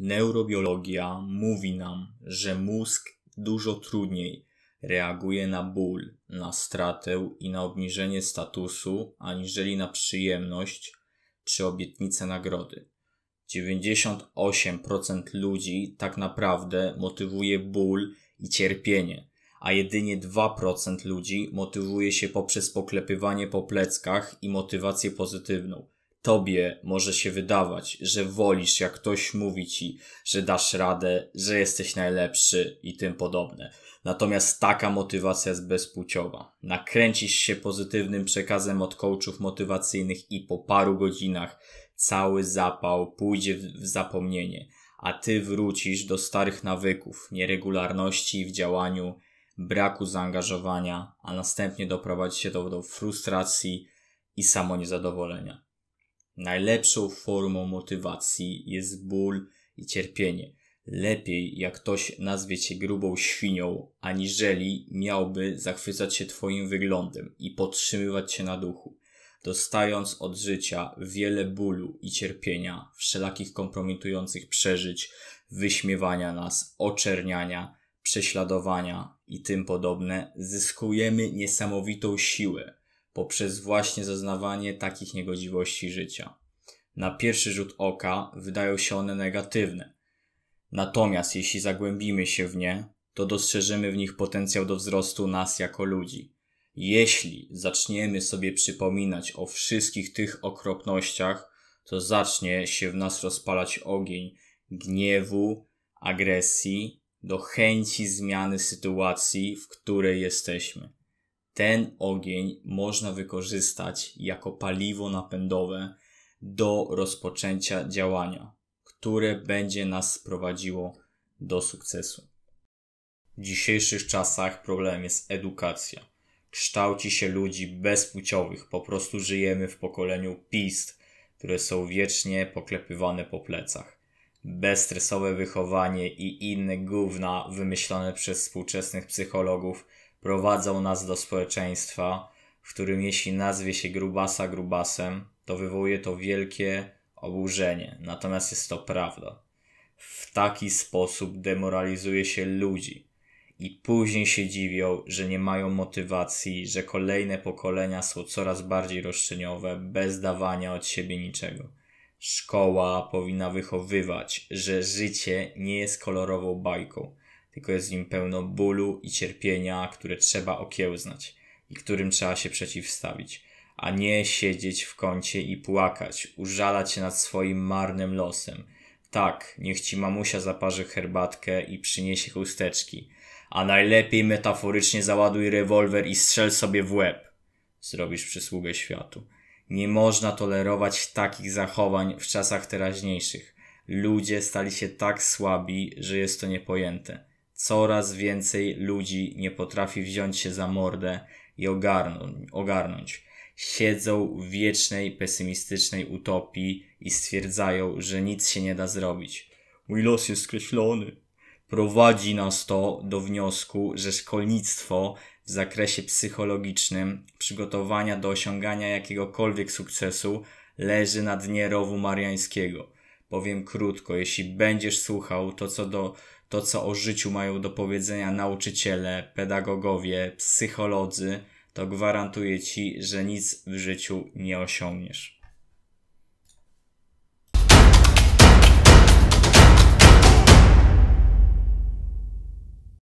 Neurobiologia mówi nam, że mózg dużo trudniej reaguje na ból, na stratę i na obniżenie statusu, aniżeli na przyjemność czy obietnicę nagrody. 98% ludzi tak naprawdę motywuje ból i cierpienie, a jedynie 2% ludzi motywuje się poprzez poklepywanie po pleckach i motywację pozytywną tobie może się wydawać, że wolisz, jak ktoś mówi ci, że dasz radę, że jesteś najlepszy i tym podobne. Natomiast taka motywacja jest bezpłciowa. Nakręcisz się pozytywnym przekazem od coachów motywacyjnych i po paru godzinach cały zapał pójdzie w zapomnienie, a ty wrócisz do starych nawyków, nieregularności w działaniu, braku zaangażowania, a następnie doprowadzi się do, do frustracji i samoniezadowolenia. Najlepszą formą motywacji jest ból i cierpienie. Lepiej, jak ktoś nazwie cię grubą świnią, aniżeli miałby zachwycać się twoim wyglądem i podtrzymywać cię na duchu, dostając od życia wiele bólu i cierpienia, wszelakich kompromitujących przeżyć, wyśmiewania nas, oczerniania, prześladowania i tym podobne, zyskujemy niesamowitą siłę, poprzez właśnie zaznawanie takich niegodziwości życia. Na pierwszy rzut oka wydają się one negatywne. Natomiast jeśli zagłębimy się w nie, to dostrzeżemy w nich potencjał do wzrostu nas jako ludzi. Jeśli zaczniemy sobie przypominać o wszystkich tych okropnościach, to zacznie się w nas rozpalać ogień gniewu, agresji, do chęci zmiany sytuacji, w której jesteśmy ten ogień można wykorzystać jako paliwo napędowe do rozpoczęcia działania, które będzie nas sprowadziło do sukcesu. W dzisiejszych czasach problem jest edukacja. Kształci się ludzi bezpłciowych, po prostu żyjemy w pokoleniu pist, które są wiecznie poklepywane po plecach. Bezstresowe wychowanie i inne gówna wymyślone przez współczesnych psychologów prowadzą nas do społeczeństwa, w którym jeśli nazwie się grubasa grubasem, to wywołuje to wielkie oburzenie, natomiast jest to prawda. W taki sposób demoralizuje się ludzi i później się dziwią, że nie mają motywacji, że kolejne pokolenia są coraz bardziej roszczeniowe, bez dawania od siebie niczego. Szkoła powinna wychowywać, że życie nie jest kolorową bajką tylko jest w nim pełno bólu i cierpienia, które trzeba okiełznać i którym trzeba się przeciwstawić, a nie siedzieć w kącie i płakać, użalać się nad swoim marnym losem. Tak, niech ci mamusia zaparzy herbatkę i przyniesie chusteczki, a najlepiej metaforycznie załaduj rewolwer i strzel sobie w łeb. Zrobisz przysługę światu. Nie można tolerować takich zachowań w czasach teraźniejszych. Ludzie stali się tak słabi, że jest to niepojęte coraz więcej ludzi nie potrafi wziąć się za mordę i ogarnąć. Siedzą w wiecznej, pesymistycznej utopii i stwierdzają, że nic się nie da zrobić. Mój los jest skreślony. Prowadzi nas to do wniosku, że szkolnictwo w zakresie psychologicznym, przygotowania do osiągania jakiegokolwiek sukcesu, leży na dnie rowu mariańskiego powiem krótko, jeśli będziesz słuchał to, co do to, co o życiu mają do powiedzenia nauczyciele, pedagogowie, psycholodzy, to gwarantuję ci, że nic w życiu nie osiągniesz.